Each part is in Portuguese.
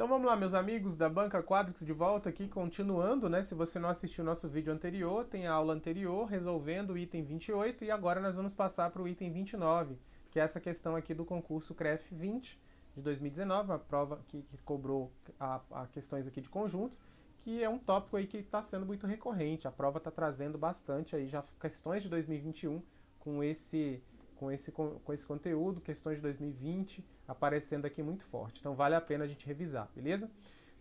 Então vamos lá, meus amigos da Banca Quadrix de volta aqui, continuando, né? Se você não assistiu o nosso vídeo anterior, tem a aula anterior resolvendo o item 28 e agora nós vamos passar para o item 29, que é essa questão aqui do concurso CREF 20 de 2019, uma prova que, que cobrou a, a, questões aqui de conjuntos, que é um tópico aí que está sendo muito recorrente. A prova está trazendo bastante aí já questões de 2021 com esse com esse, com, com esse conteúdo, questões de 2020 aparecendo aqui muito forte. Então vale a pena a gente revisar, beleza?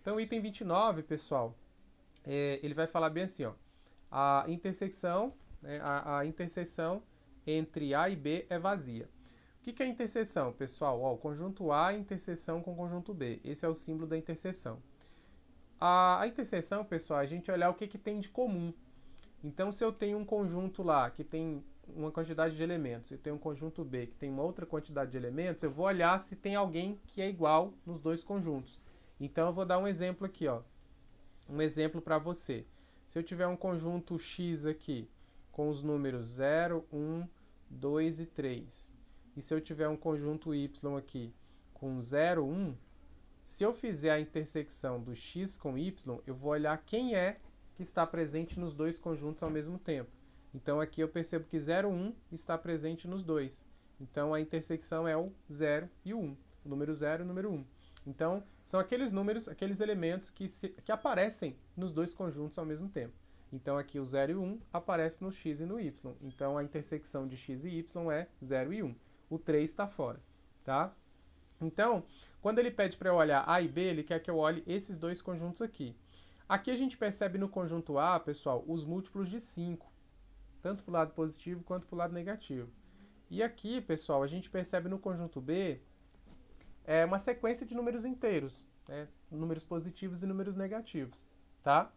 Então, item 29, pessoal, é, ele vai falar bem assim, ó. A intersecção, né, a, a, interseção entre A e B é vazia. O que, que é interseção, pessoal? Ó, o conjunto A interseção com o conjunto B. Esse é o símbolo da interseção. A, a interseção, pessoal, a gente olhar o que, que tem de comum, então, se eu tenho um conjunto lá que tem uma quantidade de elementos e tem um conjunto B que tem uma outra quantidade de elementos, eu vou olhar se tem alguém que é igual nos dois conjuntos. Então, eu vou dar um exemplo aqui, ó. Um exemplo para você. Se eu tiver um conjunto X aqui com os números 0, 1, 2 e 3, e se eu tiver um conjunto Y aqui com 0, 1, se eu fizer a intersecção do X com Y, eu vou olhar quem é que está presente nos dois conjuntos ao mesmo tempo. Então aqui eu percebo que 0, 1 está presente nos dois. Então a intersecção é o 0 e o 1, o número 0 e o número 1. Um. Então são aqueles números, aqueles elementos que, se, que aparecem nos dois conjuntos ao mesmo tempo. Então aqui o 0 e o 1 aparece no x e no y. Então a intersecção de x e y é 0 e 1. O 3 está fora, tá? Então, quando ele pede para eu olhar A e B, ele quer que eu olhe esses dois conjuntos aqui. Aqui a gente percebe no conjunto A, pessoal, os múltiplos de 5, tanto para o lado positivo quanto para o lado negativo. E aqui, pessoal, a gente percebe no conjunto B é, uma sequência de números inteiros, né? números positivos e números negativos, tá?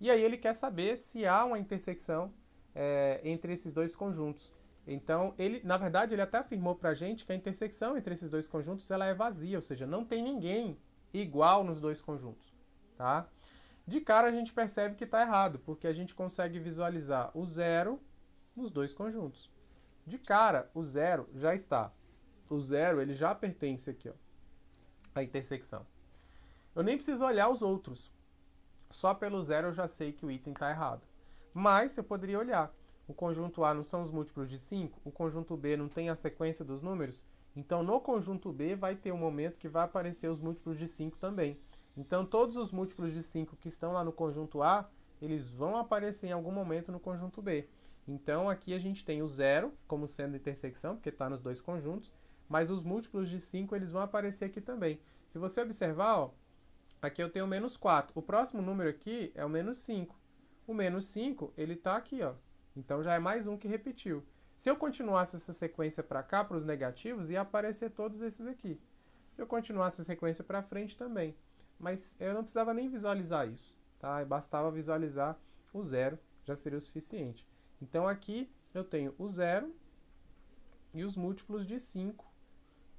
E aí ele quer saber se há uma intersecção é, entre esses dois conjuntos. Então, ele, na verdade, ele até afirmou para a gente que a intersecção entre esses dois conjuntos ela é vazia, ou seja, não tem ninguém igual nos dois conjuntos, tá? De cara a gente percebe que está errado, porque a gente consegue visualizar o zero nos dois conjuntos. De cara, o zero já está. O zero ele já pertence aqui, ó, à intersecção. Eu nem preciso olhar os outros. Só pelo zero eu já sei que o item está errado. Mas eu poderia olhar. O conjunto A não são os múltiplos de 5, o conjunto B não tem a sequência dos números, então no conjunto B vai ter um momento que vai aparecer os múltiplos de 5 também. Então todos os múltiplos de 5 que estão lá no conjunto A, eles vão aparecer em algum momento no conjunto B. Então aqui a gente tem o zero como sendo intersecção, porque está nos dois conjuntos, mas os múltiplos de 5 eles vão aparecer aqui também. Se você observar, ó, aqui eu tenho menos 4. O próximo número aqui é o menos 5. O menos 5 ele está aqui, ó. então já é mais um que repetiu. Se eu continuasse essa sequência para cá, para os negativos, ia aparecer todos esses aqui. Se eu continuasse a sequência para frente também. Mas eu não precisava nem visualizar isso, tá? Bastava visualizar o zero, já seria o suficiente. Então aqui eu tenho o zero e os múltiplos de 5,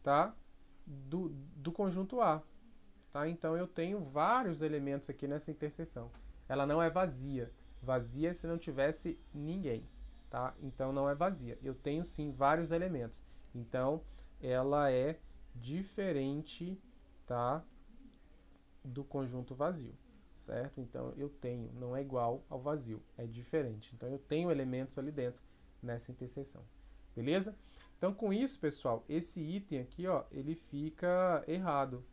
tá? Do, do conjunto A, tá? Então eu tenho vários elementos aqui nessa interseção. Ela não é vazia. Vazia se não tivesse ninguém, tá? Então não é vazia. Eu tenho sim vários elementos. Então ela é diferente, tá? do conjunto vazio, certo? Então eu tenho, não é igual ao vazio, é diferente. Então eu tenho elementos ali dentro nessa interseção, beleza? Então com isso, pessoal, esse item aqui, ó, ele fica errado,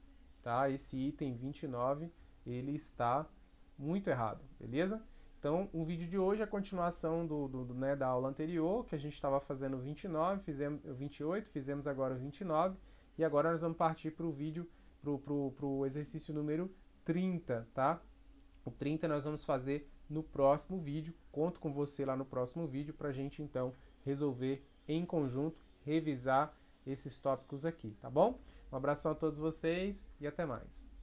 tá? Esse item 29, ele está muito errado, beleza? Então, o vídeo de hoje é a continuação do, do, do né, da aula anterior, que a gente estava fazendo 29, fizemos 28, fizemos agora 29, e agora nós vamos partir para o vídeo pro, o exercício número 30, tá? O 30 nós vamos fazer no próximo vídeo. Conto com você lá no próximo vídeo para a gente então resolver em conjunto, revisar esses tópicos aqui, tá bom? Um abração a todos vocês e até mais.